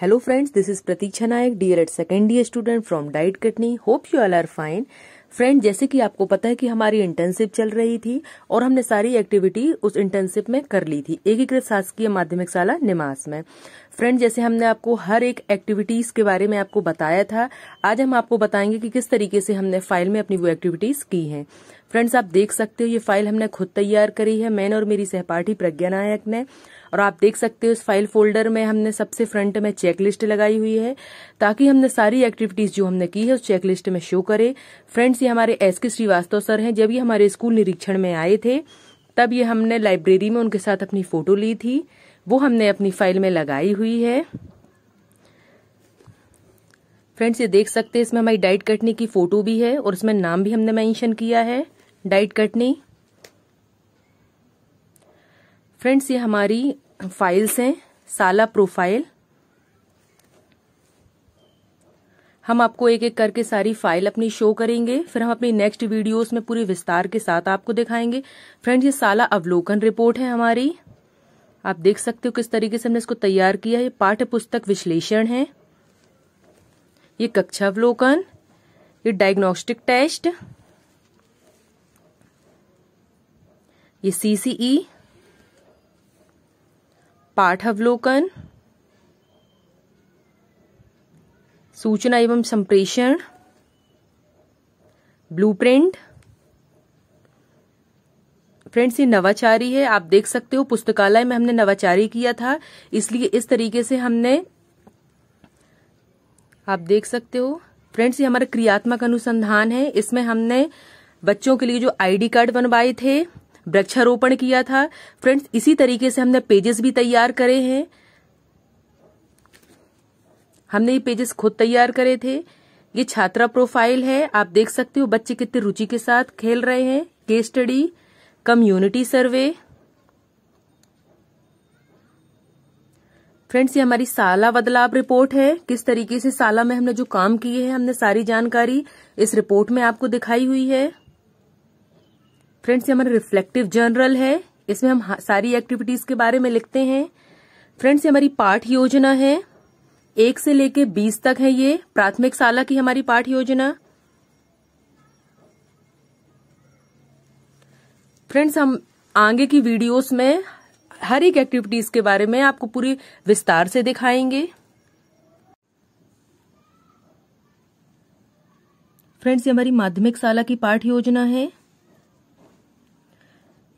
hello friends this is Pratiksha Nayak D El Ed second year student from DIET Katni hope you all are fine friend जैसे कि आपको पता है कि हमारी इंटर्नशिप चल रही थी और हमने सारी एक्टिविटी उस इंटर्नशिप में कर ली थी एकीकृत शासकीय माध्यमिक शाला निमास में फ्रेंड जैसे हमने आपको हर एक एक्टिविटीज के बारे में आपको बताया था आज हम आपको बताएंगे कि किस तरीके से हमने फाइल में अपनी वो एक्टिविटीज की हैं फ्रेंड्स आप देख सकते हो ये फाइल हमने खुद तैयार करी है मैंने और मेरी सहपाठी प्रज्ञा नायक ने और आप देख सकते हो इस फाइल फोल्डर में हमने सबसे फ्रंट में चेकलिस्ट लगाई हुई है ताकि हमने सारी एक्टिविटीज जो हमने की है उस चेकलिस्ट में शो करे फ्रेंड्स ये हमारे एस के श्रीवास्तव सर हैं जब ये हमारे स्कूल निरीक्षण में आए थे तब ये हमने लाइब्रेरी में उनके साथ अपनी फोटो ली थी वो हमने अपनी फाइल में लगाई हुई है फ्रेंड्स ये देख सकते हैं इसमें हमारी डाइट कटने की फोटो भी है और इसमें नाम भी हमने मेंशन किया है डाइट कटनी फ्रेंड्स ये हमारी फाइल्स हैं साला प्रोफाइल हम आपको एक एक करके सारी फाइल अपनी शो करेंगे फिर हम अपनी नेक्स्ट वीडियोस में पूरे विस्तार के साथ आपको दिखाएंगे फ्रेंड्स ये साला अवलोकन रिपोर्ट है हमारी आप देख सकते हो किस तरीके से हमने इसको तैयार किया है पाठ्य पुस्तक विश्लेषण है ये कक्षा अवलोकन ये डायग्नोस्टिक टेस्ट ये सीसीई e, पाठ अवलोकन सूचना एवं संप्रेषण ब्लूप्रिंट फ्रेंड्स ये नवाचारी है आप देख सकते हो पुस्तकालय में हमने नवाचारी किया था इसलिए इस तरीके से हमने आप देख सकते हो फ्रेंड्स ये हमारा क्रियात्मक अनुसंधान है इसमें हमने बच्चों के लिए जो आईडी कार्ड बनवाए थे वृक्षारोपण किया था फ्रेंड्स इसी तरीके से हमने पेजेस भी तैयार करे हैं हमने ये पेजेस खुद तैयार करे थे ये छात्रा प्रोफाइल है आप देख सकते हो बच्चे कितने रुचि के साथ खेल रहे हैं case study community survey friends ये हमारी साला बदलाव रिपोर्ट है किस तरीके से साला में हमने जो काम किए हैं हमने सारी जानकारी इस रिपोर्ट में आपको दिखाई हुई है फ्रेंड्स ये हमारा रिफ्लेक्टिव जर्नल है इसमें हम सारी एक्टिविटीज के बारे में लिखते हैं फ्रेंड्स ये हमारी पाठ योजना है एक से लेके बीस तक है ये प्राथमिक शाला की हमारी पाठ योजना फ्रेंड्स हम आगे की वीडियोस में हर एक एक्टिविटीज के बारे में आपको पूरी विस्तार से दिखाएंगे फ्रेंड्स ये हमारी माध्यमिक शाला की पाठ योजना है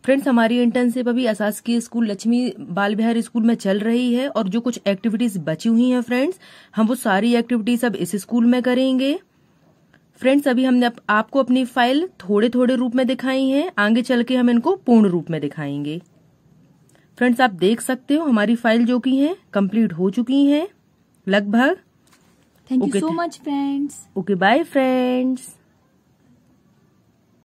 फ्रेंड्स हमारी इंटर्नशिप अभी असासकीय स्कूल लक्ष्मी बाल विहार स्कूल में चल रही है और जो कुछ एक्टिविटीज बची हुई हैं फ्रेंड्स हम वो सारी एक्टिविटीज अब इस स्कूल में करेंगे फ्रेंड्स अभी हमने आप, आपको अपनी फाइल थोड़े थोड़े रूप में दिखाई है आगे चल के हम इनको पूर्ण रूप में दिखाएंगे फ्रेंड्स आप देख सकते हो हमारी फाइल जो की है कंप्लीट हो चुकी है लगभग thank you so much friends okay bye friends